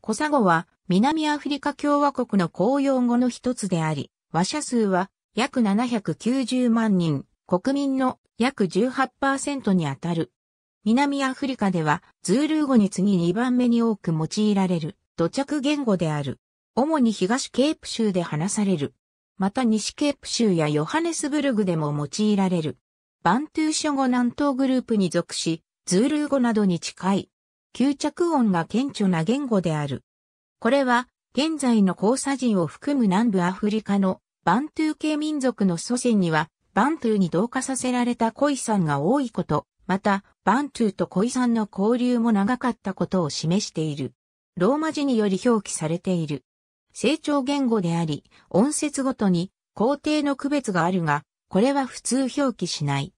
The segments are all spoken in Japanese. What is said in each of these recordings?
コサ語は南アフリカ共和国の公用語の一つであり、話者数は約790万人、国民の約18%にあたる。南アフリカではズールー語に次2番目に多く用いられる土着言語である。主に東ケープ州で話される。また西ケープ州やヨハネスブルグでも用いられる。バントゥー諸語南東グループに属し、ズールー語などに近い吸着音が顕著な言語である。これは、現在の交差人を含む南部アフリカのバントゥー系民族の祖先には、バントゥーに同化させられたコイさんが多いこと、また、バントゥーとコイさんの交流も長かったことを示している。ローマ字により表記されている。成長言語であり、音節ごとに皇帝の区別があるが、これは普通表記しない。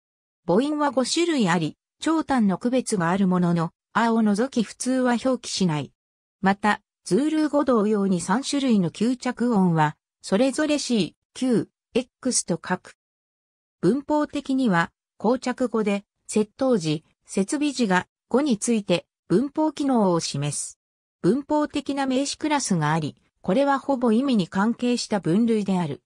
母音は5種類あり、長短の区別があるものの、あを除き普通は表記しない。また、ズールー語同様に3種類の吸着音は、それぞれ C、Q、X と書く。文法的には、膠着語で、接頭時、設備時が語について文法機能を示す。文法的な名詞クラスがあり、これはほぼ意味に関係した分類である。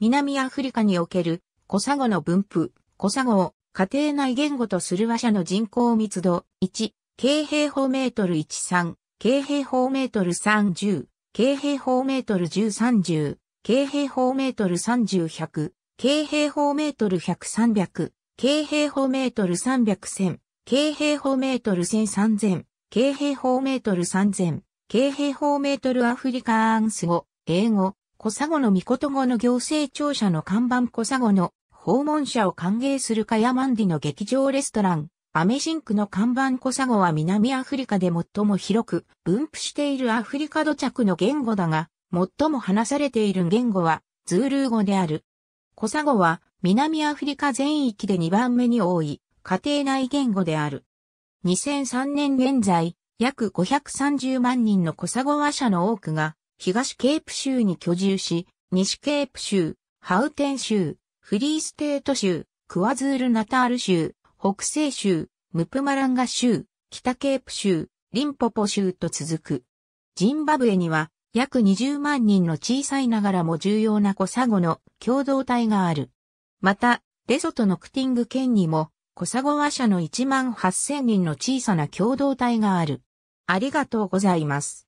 南アフリカにおける、コサ語の分布、コサ語を家庭内言語とする話者の人口密度1、軽平方メートル13、京平方メートル30、京平方メートル1030、平方メートル30100、平方メートル100300、平方メートル3001000、平方メートル1003000、平方メートル3000、平方メートルアフリカーンス語、英語、コサゴの御事語の行政庁舎の看板コサゴの訪問者を歓迎するカヤマンディの劇場レストラン、アメシンクの看板コサゴは南アフリカで最も広く分布しているアフリカ土着の言語だが、最も話されている言語はズールー語である。コサゴは南アフリカ全域で2番目に多い家庭内言語である。2003年現在、約530万人のコサゴ話者の多くが東ケープ州に居住し、西ケープ州、ハウテン州、フリーステート州、クワズールナタール州、北西州、ムプマランガ州、北ケープ州、リンポポ州と続く。ジンバブエには約20万人の小さいながらも重要なコサゴの共同体がある。また、レソトのクティング県にもコサゴ話者の1万8000人の小さな共同体がある。ありがとうございます。